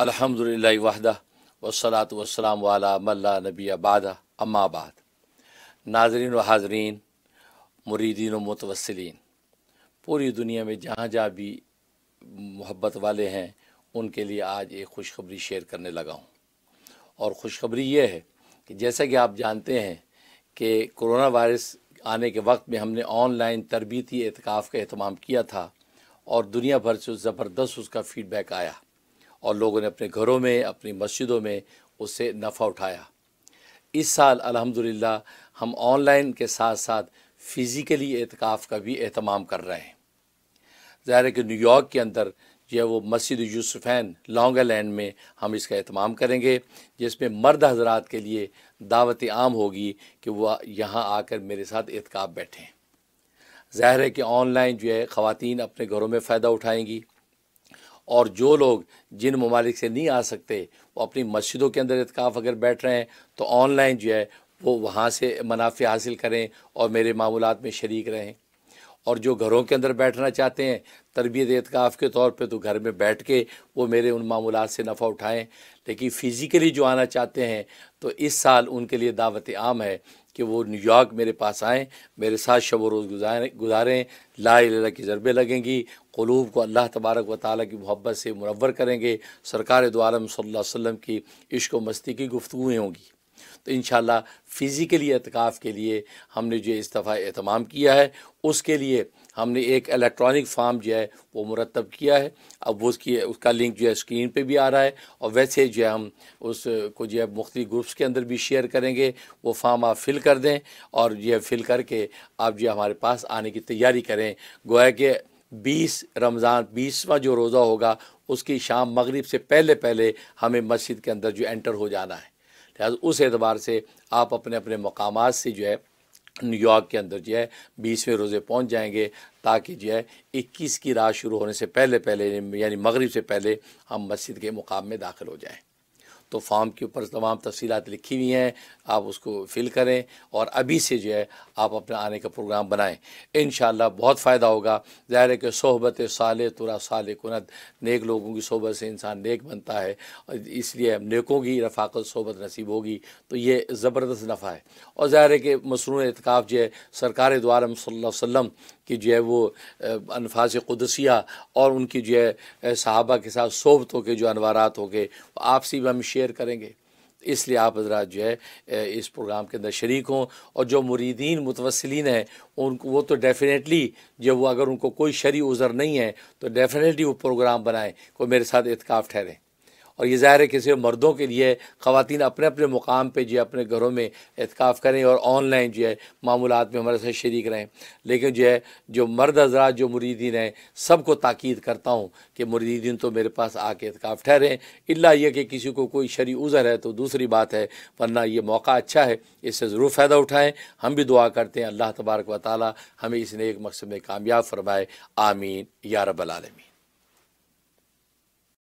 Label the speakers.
Speaker 1: अलहमदिल्ला वहदा वसलात वसलाम वाला मल्ला नबी आबाद अम्माबाद नाजरीन व हाजरीन मुरीदीन मतवसलिन मुतवसलिन पूरी दुनिया में जहाँ जहाँ भी मोहब्बत वाले हैं उनके लिए आज एक खुशखबरी शेयर करने लगा हूँ और खुशखबरी ये है कि जैसा कि आप जानते हैं कि कोरोना वायरस आने के वक्त में हमने ऑनलाइन तरबती एहतिकाफ़ का अहतमाम किया था और दुनिया भर से ज़बरदस्त उसका फ़ीडबैक आया और लोगों ने अपने घरों में अपनी मस्जिदों में उससे नफ़ा उठाया इस साल अल्हम्दुलिल्लाह हम ऑनलाइन के साथ साथ फ़िज़िकली एहतिकाफ़ का भी अहतमाम कर रहे हैं ज़ाहिर है कि न्यूयॉर्क के अंदर जो है वो मस्जिद यूसुफ़ैन लॉन्ग लैंड में हम इसका अहतमाम करेंगे जिसमें मर्द हजरात के लिए दावत आम होगी कि वह यहाँ आकर मेरे साथ एहतिकाफ़ बैठें ज़ाहिर है कि ऑनलाइन जो है ख़वान अपने घरों में फ़ायदा उठाएँगी और जो लोग जिन ममालिक से नहीं आ सकते वो अपनी मस्जिदों के अंदर इतकाफ़ अगर बैठ रहे हैं तो ऑनलाइन जो है वो वहाँ से मुनाफ़े हासिल करें और मेरे मामूलत में शरीक रहें और जो घरों के अंदर बैठना चाहते हैं तरबियत एतकाफ़ के तौर पे तो घर में बैठ के वो मेरे उन मामूलत से नफ़ा उठाएं लेकिन फ़िज़िकली जो आना चाहते हैं तो इस साल उनके लिए दावत आम है कि वो न्यूयॉर्क मेरे पास आएँ मेरे साथ शब रोज़ गुजारें गुजारें ला ला की ज़रबे लगेंगी क़लूब को अल्लाह तबारक व ताली की मोहब्बत से मुनवर करेंगे सरकार दो सल्लम की इश्क मस्ती की गुफ्तुएँ होंगी तो इन फ़िज़िकली अतकाफ़ के लिए हमने जो इस दफ़ा अहतमाम किया है उसके लिए हमने एक इलेक्ट्रॉनिक फार्म जो है वो मुरतब किया है अब वो उसकी उसका लिंक जो है स्क्रीन पे भी आ रहा है और वैसे जो है हम उसको जो है मुख्त ग्रुप्स के अंदर भी शेयर करेंगे वो फार्म आप फिल कर दें और जो है फिल करके आप जो हमारे पास आने की तैयारी करें गोया के बीस रमज़ान बीसवा जो रोज़ा होगा उसकी शाम मगरिब से पहले पहले हमें मस्जिद के अंदर जो एंटर हो जाना है लिहाजा उस एतबार से आप अपने अपने मकाम से जो है न्यूयॉर्क के अंदर जो है बीसवें रोज़े पहुँच जाएंगे ताकि जो है इक्कीस की रात शुरू होने से पहले पहले यानी मगरब से पहले हम मस्जिद के मुकाम में दाखिल हो जाएँ तो फॉर्म के ऊपर तमाम तफसीत लिखी हुई हैं आप उसको फिल करें और अभी से जो है आप अपना आने का प्रोग्राम बनाएं इन बहुत फ़ायदा होगा ज़ाहिर है कि सोहबत साल तुरा साल कुनत नेक लोगों की सोहबत से इंसान नेक बनता है इसलिए नेकों की रफाकत सोहबत नसीब होगी तो ये ज़बरदस्त नफ़ा है और ज़ाहिर है कि मसनू एतकाफ़ जो है सरकार द्वारम वसम की जो है वो अनफाज कुदसिया और उनकी जो है सहाबा के साथ सोहबतों के जो अनवारात हो गए आपसी भी हम शेयर शेयर करेंगे इसलिए आप हजरा जो है इस प्रोग्राम के अंदर शरीक हों और जो मुरीदीन मुतवसलिन हैं उनको वो तो डेफ़िनेटली जब वो अगर उनको कोई शरी उज़र नहीं है तो डेफ़िनेटली वो प्रोग्राम बनाएं कोई मेरे साथ इतकाफ़ ठहरें और ये ज़ाहिर है कि सिर्फ मर्दों के लिए ख़वान अपने अपने मुकाम पर जो है अपने घरों में एहतिकाफ़ करें और ऑनलाइन जो है मामूलत में हमारे साथ शरीक रहें लेकिन जो है जो मर्द हजरात जो मुरीदीन हैं सबको ताक़द करता हूँ कि मुरीदीन तो मेरे पास आके एहतिकाफ़ ठहरें इल्ला यह कि किसी को कोई शरी उज़र है तो दूसरी बात है वरना ये मौका अच्छा है इससे ज़रूर फ़ायदा उठाएँ हम भी दुआ करते हैं अल्लाह तबारक व ताली हमें इस एक मकसद में कामयाब फरमाए आमीन या रबालमीन